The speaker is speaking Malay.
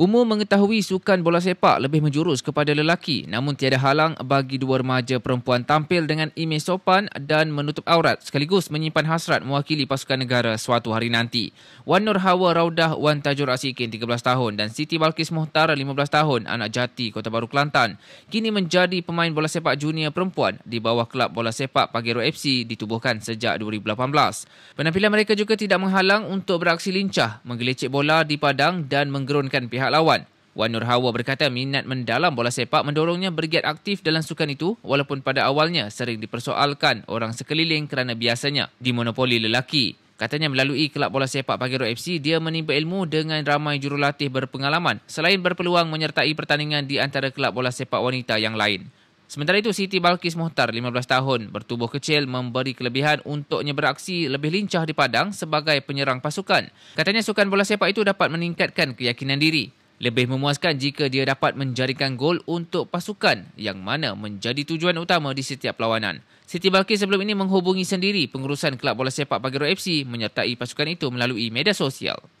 Umum mengetahui sukan bola sepak lebih menjurus kepada lelaki namun tiada halang bagi dua remaja perempuan tampil dengan imej sopan dan menutup aurat sekaligus menyimpan hasrat mewakili pasukan negara suatu hari nanti. Wan Nur Hawa Raudah Wan Tajur Asikin 13 tahun dan Siti Balkis Muhtar 15 tahun anak jati Kota Baru Kelantan kini menjadi pemain bola sepak junior perempuan di bawah kelab bola sepak Pagero FC ditubuhkan sejak 2018. Penampilan mereka juga tidak menghalang untuk beraksi lincah, menggelecek bola di padang dan menggerunkan pihak pihak lawan. Wan Nur Hawa berkata minat mendalam bola sepak mendorongnya bergiat aktif dalam sukan itu walaupun pada awalnya sering dipersoalkan orang sekeliling kerana biasanya dimonopoli lelaki. Katanya melalui kelab bola sepak Pagero FC, dia menimba ilmu dengan ramai jurulatih berpengalaman selain berpeluang menyertai pertandingan di antara kelab bola sepak wanita yang lain. Sementara itu, Siti Balkis Muhtar, 15 tahun, bertubuh kecil memberi kelebihan untuknya beraksi lebih lincah di padang sebagai penyerang pasukan. Katanya sukan bola sepak itu dapat meningkatkan keyakinan diri lebih memuaskan jika dia dapat menjaringkan gol untuk pasukan yang mana menjadi tujuan utama di setiap lawanan. Siti Balkis sebelum ini menghubungi sendiri pengurusan Kelab Bola Sepak Pagero FC menyertai pasukan itu melalui media sosial.